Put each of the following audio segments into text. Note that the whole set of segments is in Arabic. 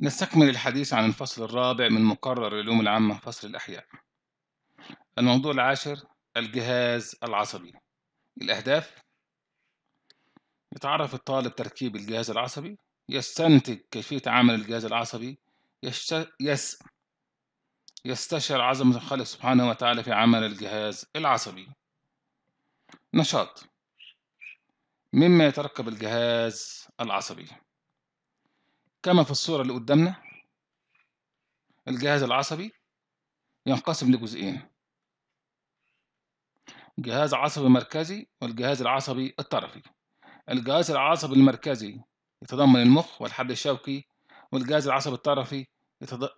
نستكمل الحديث عن الفصل الرابع من مقرر العلوم العامة فصل الأحياء الموضوع العاشر الجهاز العصبي الأهداف يتعرف الطالب تركيب الجهاز العصبي يستنتج كيفية عمل الجهاز العصبي يشت... يس... يستشعر عظمة الخالق سبحانه وتعالى في عمل الجهاز العصبي نشاط مما يتركب الجهاز العصبي كما في الصورة اللي قدامنا الجهاز العصبي ينقسم لجزئين جهاز عصبي مركزي والجهاز العصبي الطرفي الجهاز العصبي المركزي يتضمن المخ والحبل الشوكي والجهاز العصبي الطرفي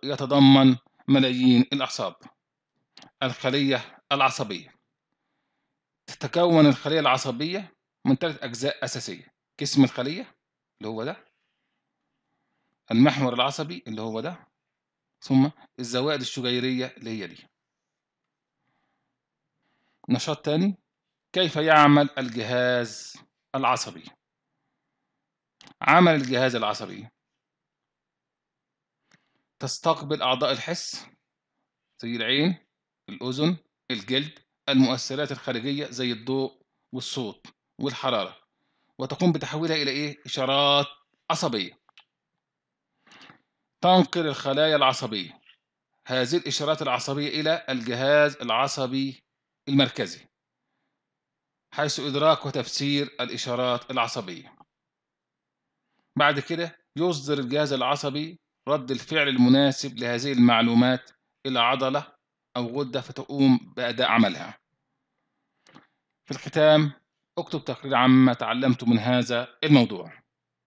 يتضمن ملايين الأعصاب الخلية العصبية تتكون الخلية العصبية من ثلاث أجزاء أساسية جسم الخلية اللي هو ده المحور العصبي اللي هو ده ثم الزوائد الشجيرية اللي هي دي نشاط تاني كيف يعمل الجهاز العصبي عمل الجهاز العصبي تستقبل أعضاء الحس زي العين الأذن الجلد المؤثرات الخارجية زي الضوء والصوت والحرارة وتقوم بتحويلها إلى إيه؟ إشارات عصبية تنقل الخلايا العصبية هذه الإشارات العصبية إلى الجهاز العصبي المركزي حيث إدراك وتفسير الإشارات العصبية بعد كده يصدر الجهاز العصبي رد الفعل المناسب لهذه المعلومات إلى عضلة أو غدة فتقوم بأداء عملها في الختام اكتب تقرير عما تعلمت من هذا الموضوع